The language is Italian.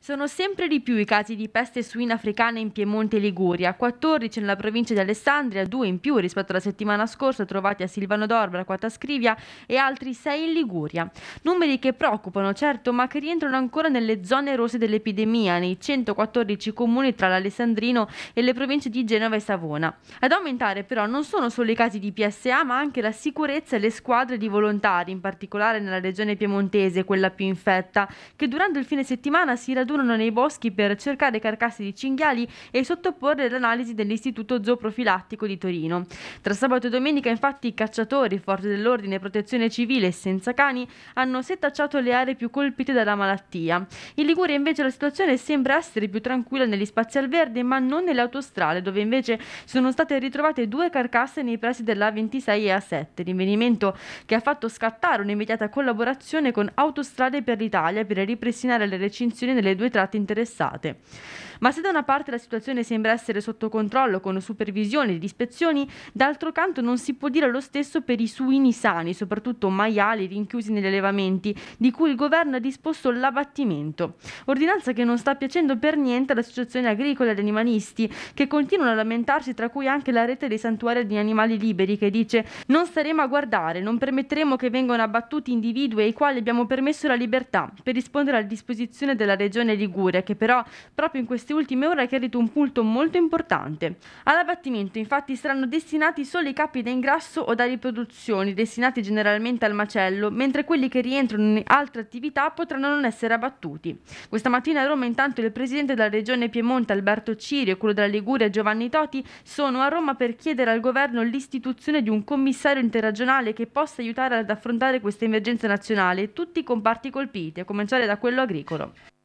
Sono sempre di più i casi di peste suina africana in Piemonte e Liguria, 14 nella provincia di Alessandria, 2 in più rispetto alla settimana scorsa trovati a Silvano d'Orbra, Quata Scrivia e altri 6 in Liguria. Numeri che preoccupano, certo, ma che rientrano ancora nelle zone rosse dell'epidemia, nei 114 comuni tra l'Alessandrino e le province di Genova e Savona. Ad aumentare però non sono solo i casi di PSA, ma anche la sicurezza e le squadre di volontari, in particolare nella regione piemontese, quella più infetta, che durante il fine settimana si raggiungono radunano nei boschi per cercare carcasse di cinghiali e sottoporre l'analisi dell'Istituto Zooprofilattico di Torino. Tra sabato e domenica infatti i cacciatori, forze dell'ordine e protezione civile senza cani hanno setacciato le aree più colpite dalla malattia. In Liguria invece la situazione sembra essere più tranquilla negli spazi al verde ma non nelle autostrade dove invece sono state ritrovate due carcasse nei pressi della 26 e A7, rinvenimento che ha fatto scattare un'immediata collaborazione con Autostrade per l'Italia per ripristinare le recinzioni delle due tratte interessate. Ma se da una parte la situazione sembra essere sotto controllo con supervisione ed ispezioni, d'altro canto non si può dire lo stesso per i suini sani, soprattutto maiali rinchiusi negli allevamenti, di cui il governo ha disposto l'abbattimento. Ordinanza che non sta piacendo per niente all'associazione agricola ed animalisti, che continuano a lamentarsi, tra cui anche la rete dei santuari di animali liberi, che dice non staremo a guardare, non permetteremo che vengano abbattuti individui ai quali abbiamo permesso la libertà, per rispondere alla disposizione della regione Liguria, che però proprio in questi queste ultime ore ha chiarito un punto molto importante. All'abbattimento infatti saranno destinati solo i capi da ingrasso o da riproduzione, destinati generalmente al macello, mentre quelli che rientrano in altre attività potranno non essere abbattuti. Questa mattina a Roma intanto il presidente della regione Piemonte Alberto Cirio e quello della Liguria Giovanni Toti sono a Roma per chiedere al governo l'istituzione di un commissario interregionale che possa aiutare ad affrontare questa emergenza nazionale tutti i comparti colpiti, a cominciare da quello agricolo.